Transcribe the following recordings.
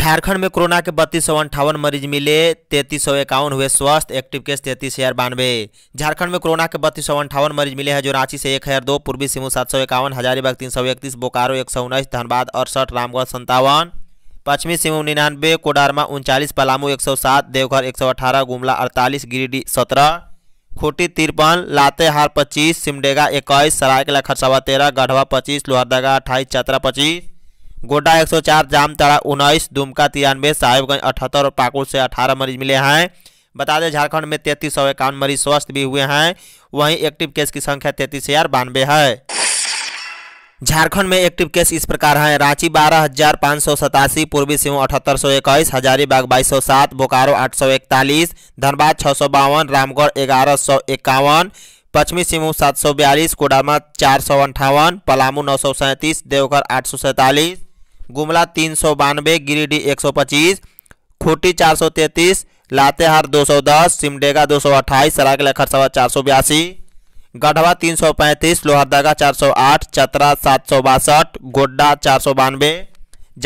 झारखंड में कोरोना के बत्तीस सौ अंठावन मरीज मिले तैतीस सौ इक्यावन हुए स्वस्थ एक्टिव केस तैतीस हजार बानवे झारखंड में कोरोना के बत्तीस सौ अंठावन मरीज मिले हैं जो रांची से एक हजार दो पूर्वी सिंहू सात सौ इक्यावन हजारीबाग तीन सौ इकतीस बोकारो एक सौ उन्नीस धनबाद अड़सठ रामगढ़ संतावन पश्चिमी सिंहभूम निन्यानवे कोडारमा उनचालीस पलामू एक सौ सात देवघर एक सौ अठारह गुमला अड़तालीस गिरिडीह सत्रह खूटी तिरपन लातेहार पच्चीस सिमडेगा इक्कीस सरायकला खरसावा तेरह गढ़वा पच्चीस लोहरदगा अट्ठाईस चतरा पच्चीस गोड्डा 104, जामताड़ा 19, दुमका तिरानवे साहेबगंज अठहत्तर और पाकुड़ से 18 मरीज मिले हैं बता दें झारखंड में तैंतीस सौ इक्यावन मरीज स्वस्थ भी हुए हैं वहीं एक्टिव केस की संख्या तैंतीस हजार बानवे है झारखंड में एक्टिव केस इस प्रकार हैं रांची बारह हजार पाँच सौ सतासी पूर्वी सिंह अठहत्तर सौ इक्कीस हजारीबाग बाईस सौ सात बोकारो आठ सौ इकतालीस धनबाद छः सौ बावन रामगढ़ ग्यारह सौ इक्यावन पश्चिमी सिंहभूम सात सौ बयालीस कोडामा चार सौ अंठावन पलामू नौ सौ सैंतीस देवघर आठ सौ सैंतालीस गुमला तीन सौ बानवे गिरिडीह एक सौ पच्चीस खूटी चार सौ तैंतीस लातेहार दो सौ दस सिमडेगा दो सौ अट्ठाईस सरायकला खरसावा चार सौ बयासी गढ़वा तीन सौ पैंतीस लोहरदगा चार सौ आठ चतरा सात सौ बासठ गोड्डा चार सौ बानवे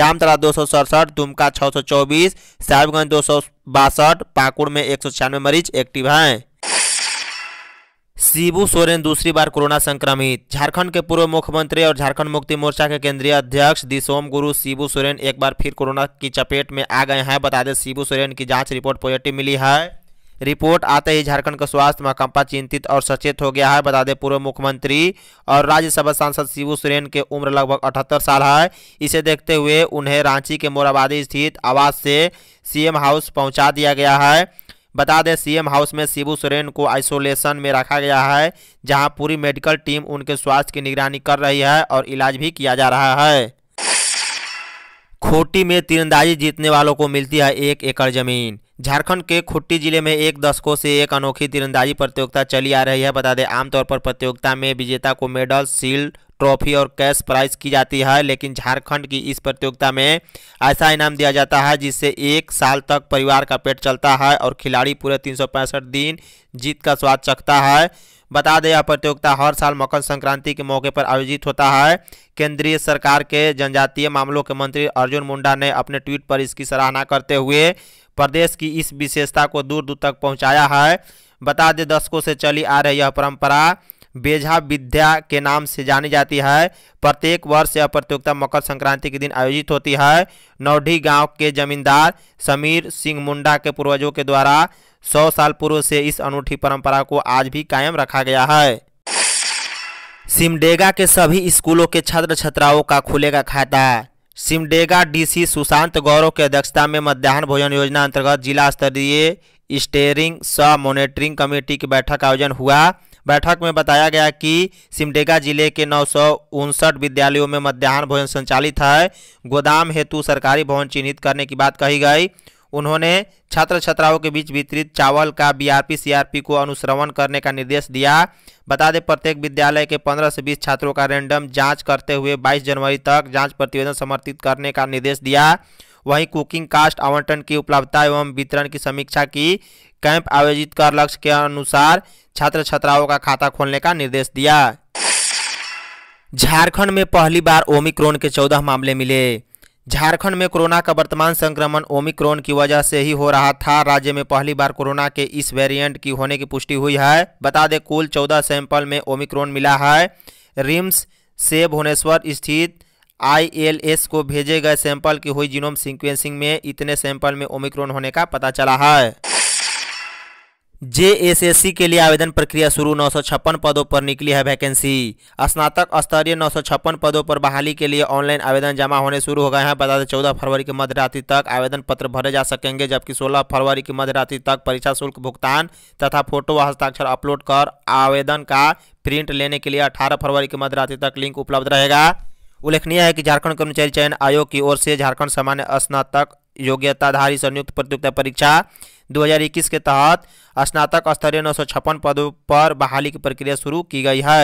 जामतरा दो सौ सड़सठ दुमका छः सौ चौबीस साहिबगंज दो सौ बासठ पाकुड़ में एक सौ छियानवे मरीज एक्टिव हैं शिबू सोरेन दूसरी बार कोरोना संक्रमित झारखंड के पूर्व मुख्यमंत्री और झारखंड मुक्ति मोर्चा के केंद्रीय अध्यक्ष दिसोम गुरु शिबू सोरेन एक बार फिर कोरोना की चपेट में आ गए हैं बता दें शिबू सोरेन की जांच रिपोर्ट पॉजिटिव मिली है रिपोर्ट आते ही झारखंड का स्वास्थ्य महाकंपा चिंतित और सचेत हो गया है बता दें पूर्व मुख्यमंत्री और राज्यसभा सांसद शिबू सोरेन के उम्र लगभग अठहत्तर साल है इसे देखते हुए उन्हें रांची के मोराबादी स्थित आवास से सीएम हाउस पहुंचा दिया गया है बता दें सीएम हाउस में शिबू सोरेन को आइसोलेशन में रखा गया है जहां पूरी मेडिकल टीम उनके स्वास्थ्य की निगरानी कर रही है और इलाज भी किया जा रहा है खोटी में तीरंदाजी जीतने वालों को मिलती है एक एकड़ जमीन झारखंड के खुट्टी जिले में एक दशकों से एक अनोखी तीरंदाजी प्रतियोगिता चली आ रही है बता दें आमतौर पर प्रतियोगिता में विजेता को मेडल सील्ड ट्रॉफी और कैश प्राइज की जाती है लेकिन झारखंड की इस प्रतियोगिता में ऐसा इनाम दिया जाता है जिससे एक साल तक परिवार का पेट चलता है और खिलाड़ी पूरे तीन दिन जीत का स्वाद चखता है बता दें यह प्रतियोगिता हर साल मकर संक्रांति के मौके पर आयोजित होता है केंद्रीय सरकार के जनजातीय मामलों के मंत्री अर्जुन मुंडा ने अपने ट्वीट पर इसकी सराहना करते हुए प्रदेश की इस विशेषता को दूर दूर तक पहुँचाया है बता दें दशकों से चली आ रही यह परंपरा बेझा विद्या के नाम से जानी जाती है प्रत्येक वर्ष यह प्रतियोगिता मकर संक्रांति के दिन आयोजित होती है नौढी गांव के जमींदार समीर सिंह मुंडा के पूर्वजों के द्वारा सौ साल पूर्व से इस अनूठी परंपरा को आज भी कायम रखा गया है सिमडेगा के सभी स्कूलों के छात्र छात्राओं का खुलेगा खाता सिमडेगा डीसी सुशांत गौरव की अध्यक्षता में मध्याह्न भोजन योजना अंतर्गत जिला स्तरीय स्टेयरिंग स मॉनिटरिंग कमेटी की बैठक का आयोजन हुआ बैठक में बताया गया कि सिमडेगा जिले के नौ विद्यालयों में मध्यान्ह भोजन संचालित है गोदाम हेतु सरकारी भवन चिन्हित करने की बात कही गई उन्होंने छात्र छात्राओं के बीच वितरित चावल का बीआरपी सीआरपी को अनुश्रवण करने का निर्देश दिया बता दें प्रत्येक विद्यालय के 15 से 20 छात्रों का रैंडम जांच करते हुए 22 जनवरी तक जांच प्रतिवेदन समर्पित करने का निर्देश दिया वहीं कुकिंग कास्ट आवंटन की उपलब्धता एवं वितरण की समीक्षा की कैंप आयोजित कर लक्ष्य के अनुसार छात्र छात्राओं का खाता खोलने का निर्देश दिया झारखंड में पहली बार ओमिक्रोन के चौदह मामले मिले झारखंड में कोरोना का वर्तमान संक्रमण ओमिक्रोन की वजह से ही हो रहा था राज्य में पहली बार कोरोना के इस वेरिएंट की होने की पुष्टि हुई है बता दें कुल चौदह सैंपल में ओमिक्रोन मिला है रिम्स से भुवनेश्वर स्थित आईएलएस को भेजे गए सैंपल की हुई जीनोम सीक्वेंसिंग में इतने सैंपल में ओमिक्रॉन होने का पता चला है जेएसएससी के लिए आवेदन प्रक्रिया शुरू नौ पदों पर निकली है वैकेंसी स्नातक स्तरीय नौ पदों पर बहाली के लिए ऑनलाइन आवेदन जमा होने शुरू हो गए हैं बता दें चौदह फरवरी की मध्यरात्रि तक आवेदन पत्र भरे जा सकेंगे जबकि 16 फरवरी की मध्यरात्रि तक परीक्षा शुल्क भुगतान तथा फोटो व हस्ताक्षर अपलोड कर आवेदन का प्रिंट लेने के लिए अठारह फरवरी की मध्यरात्रि तक लिंक उपलब्ध रहेगा उल्लेखनीय है कि झारखंड कर्मचारी चयन आयोग की ओर से झारखंड सामान्य स्नातक योग्यताधारी संयुक्त प्रतियोगिता परीक्षा 2021 के तहत स्नातक स्तरीय नौ पदों पर बहाली की प्रक्रिया शुरू की गई है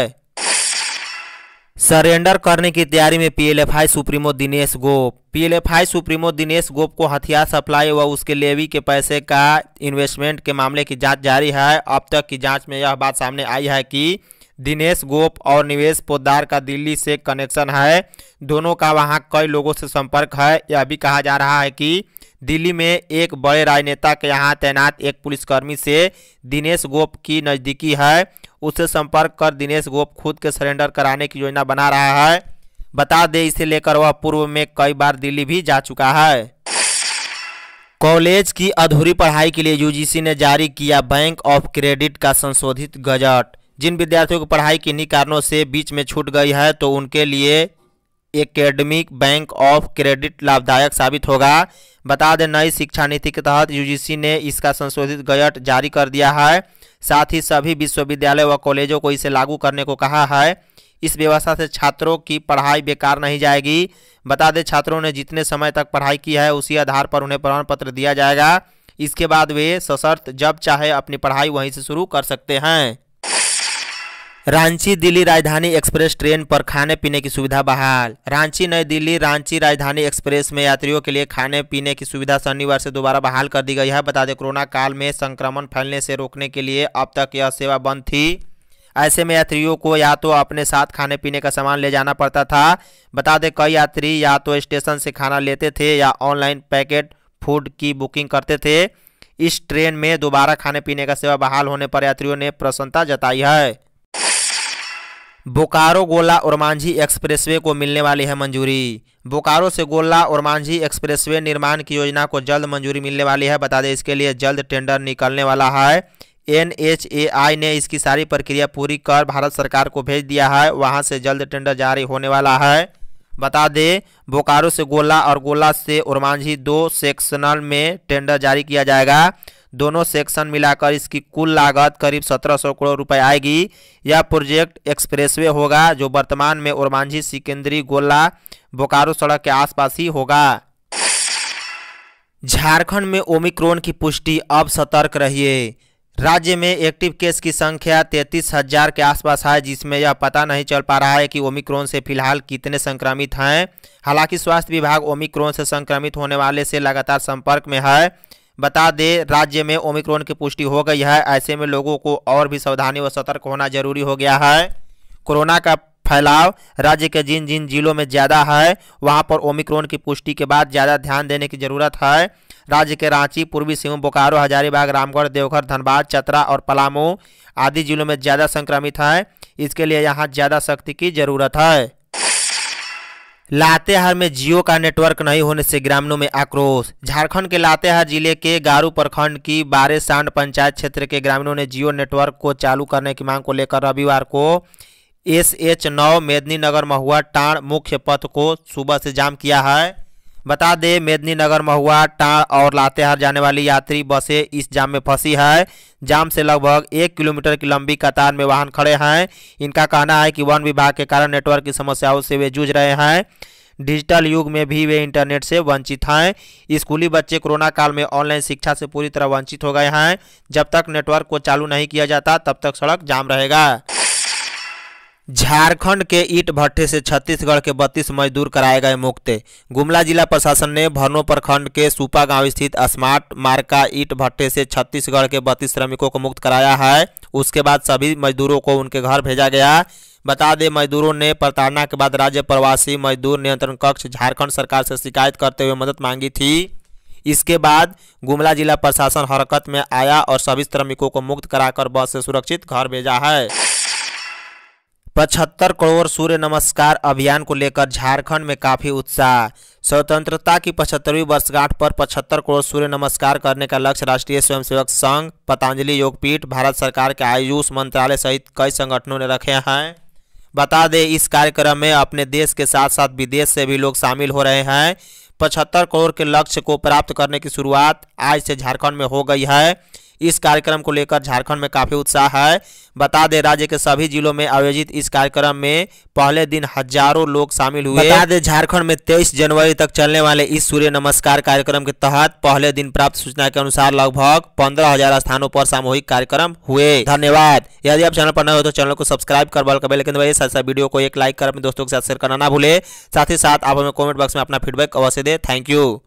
सरेंडर करने की तैयारी में PLFI supremo Dinesh Gop PLFI supremo Dinesh Gop को हथियार सप्लाई व उसके लेवी के पैसे का इन्वेस्टमेंट के मामले की जांच जारी है अब तक की जांच में यह बात सामने आई है कि दिनेश गोप और निवेश पोदार का दिल्ली से कनेक्शन है दोनों का वहां कई लोगों से संपर्क है यह भी कहा जा रहा है कि दिल्ली में एक बड़े राजनेता के यहाँ तैनात एक पुलिसकर्मी से दिनेश गोप की नज़दीकी है उससे संपर्क कर दिनेश गोप खुद के सरेंडर कराने की योजना बना रहा है बता दें इसे लेकर वह पूर्व में कई बार दिल्ली भी जा चुका है कॉलेज की अधूरी पढ़ाई के लिए यूजीसी ने जारी किया बैंक ऑफ क्रेडिट का संशोधित गजट जिन विद्यार्थियों की पढ़ाई किन्हीं कारणों से बीच में छूट गई है तो उनके लिए एकेडमिक बैंक ऑफ क्रेडिट लाभदायक साबित होगा बता दें नई शिक्षा नीति के तहत यूजीसी ने इसका संशोधित गजट जारी कर दिया है साथ ही सभी विश्वविद्यालय व कॉलेजों को इसे लागू करने को कहा है इस व्यवस्था से छात्रों की पढ़ाई बेकार नहीं जाएगी बता दें छात्रों ने जितने समय तक पढ़ाई की है उसी आधार पर उन्हें प्रमाण पत्र दिया जाएगा इसके बाद वे सशर्त जब चाहे अपनी पढ़ाई वहीं से शुरू कर सकते हैं रांची दिल्ली राजधानी एक्सप्रेस ट्रेन पर खाने पीने की सुविधा बहाल रांची नई दिल्ली रांची राजधानी एक्सप्रेस में यात्रियों के लिए खाने पीने की सुविधा शनिवार से दोबारा बहाल कर दी गई है बता दें कोरोना काल में संक्रमण फैलने से रोकने के लिए अब तक यह सेवा बंद थी ऐसे में यात्रियों को या तो अपने साथ खाने पीने का सामान ले जाना पड़ता था बता दें कई यात्री या तो स्टेशन से खाना लेते थे या ऑनलाइन पैकेट फूड की बुकिंग करते थे इस ट्रेन में दोबारा खाने पीने का सेवा बहाल होने पर यात्रियों ने प्रसन्नता जताई है बोकारो गोला और मांझी एक्सप्रेसवे को मिलने वाली है मंजूरी बोकारो से गोला और मांझी एक्सप्रेसवे निर्माण की योजना को जल्द मंजूरी मिलने वाली है बता दें इसके लिए जल्द टेंडर निकलने वाला है एन एच ए आई ने इसकी सारी प्रक्रिया पूरी कर भारत सरकार को भेज दिया है वहां से जल्द टेंडर जारी होने वाला है बता दें बोकारो से गोला और गोला से और मांझी दो सेक्शनल में टेंडर जारी किया जाएगा दोनों सेक्शन मिलाकर इसकी कुल लागत करीब 1700 करोड़ रुपए आएगी यह प्रोजेक्ट एक्सप्रेसवे होगा जो वर्तमान में ओरमांझी सिकेंद्री गोला बोकारो सड़क के आसपास ही होगा झारखंड में ओमिक्रोन की पुष्टि अब सतर्क रहिए राज्य में एक्टिव केस की संख्या तैंतीस हजार के आसपास है जिसमें यह पता नहीं चल पा रहा है कि ओमिक्रोन से फिलहाल कितने संक्रमित हैं हालांकि स्वास्थ्य विभाग ओमिक्रोन से संक्रमित होने वाले से लगातार संपर्क में है बता दें राज्य में ओमिक्रोन की पुष्टि हो गई है ऐसे में लोगों को और भी सावधानी व सतर्क होना जरूरी हो गया है कोरोना का फैलाव राज्य के जिन जिन जिलों में ज़्यादा है वहाँ पर ओमिक्रोन की पुष्टि के बाद ज़्यादा ध्यान देने की ज़रूरत है राज्य के रांची पूर्वी सिंहभूम बोकारो हजारीबाग रामगढ़ देवघर धनबाद चतरा और पलामू आदि जिलों में ज़्यादा संक्रमित हैं इसके लिए यहाँ ज़्यादा सख्ती की ज़रूरत है लातेहार में जियो का नेटवर्क नहीं होने से ग्रामीणों में आक्रोश झारखंड के लातेहार जिले के गारू प्रखंड की बारेसांड पंचायत क्षेत्र के ग्रामीणों ने जियो नेटवर्क को चालू करने की मांग को लेकर रविवार को एस एच नौ मेदनी नगर महुआ टाण मुख्य पथ को सुबह से जाम किया है बता दें मेदिनीनगर महुआ टा और लातेहार जाने वाली यात्री बसें इस जाम में फंसी है जाम से लगभग एक किलोमीटर की लंबी कतार में वाहन खड़े हैं इनका कहना है कि वन विभाग के कारण नेटवर्क की समस्याओं से वे जूझ रहे हैं डिजिटल युग में भी वे इंटरनेट से वंचित हैं स्कूली बच्चे कोरोना काल में ऑनलाइन शिक्षा से पूरी तरह वंचित हो गए हैं जब तक नेटवर्क को चालू नहीं किया जाता तब तक सड़क जाम रहेगा झारखंड के ईट भट्टे से छत्तीसगढ़ के बत्तीस मजदूर कराए गए मुक्त गुमला जिला प्रशासन ने भरनो प्रखंड के सुपा गांव स्थित स्मार्ट मार्का ईट भट्टे से छत्तीसगढ़ के बत्तीस श्रमिकों को मुक्त कराया है उसके बाद सभी मजदूरों को उनके घर भेजा गया बता दें मजदूरों ने प्रताड़ना के बाद राज्य प्रवासी मजदूर नियंत्रण कक्ष झारखंड सरकार से शिकायत करते हुए मदद मांगी थी इसके बाद गुमला जिला प्रशासन हरकत में आया और सभी श्रमिकों को मुक्त कराकर बस से सुरक्षित घर भेजा है पचहत्तर करोड़ सूर्य नमस्कार अभियान को लेकर झारखंड में काफी उत्साह स्वतंत्रता की पचहत्तरवीं वर्षगांठ पर पचहत्तर करोड़ सूर्य नमस्कार करने का लक्ष्य राष्ट्रीय स्वयंसेवक संघ पतंजलि योगपीठ भारत सरकार के आयुष मंत्रालय सहित कई संगठनों ने रखे हैं बता दें इस कार्यक्रम में अपने देश के साथ साथ विदेश से भी लोग शामिल हो रहे हैं पचहत्तर करोड़ के लक्ष्य को प्राप्त करने की शुरुआत आज से झारखंड में हो गई है इस कार्यक्रम को लेकर झारखंड में काफ़ी उत्साह है बता दें राज्य के सभी जिलों में आयोजित इस कार्यक्रम में पहले दिन हजारों लोग शामिल हुए बता दें झारखंड में तेईस जनवरी तक चलने वाले इस सूर्य नमस्कार कार्यक्रम के तहत पहले दिन प्राप्त सूचना के अनुसार लगभग पंद्रह हजार स्थानों पर सामूहिक कार्यक्रम हुए धन्यवाद यदि आप चैनल पर नए हो तो चैनल को सब्सक्राइब कर बल कर लेकिन साथ साथ वीडियो को एक लाइक कर अपने दोस्तों के साथ शेयर करना ना भूले साथ ही साथ आप हमें कमेंट बॉक्स में अपना फीडबैक अवश्य दे थैंक यू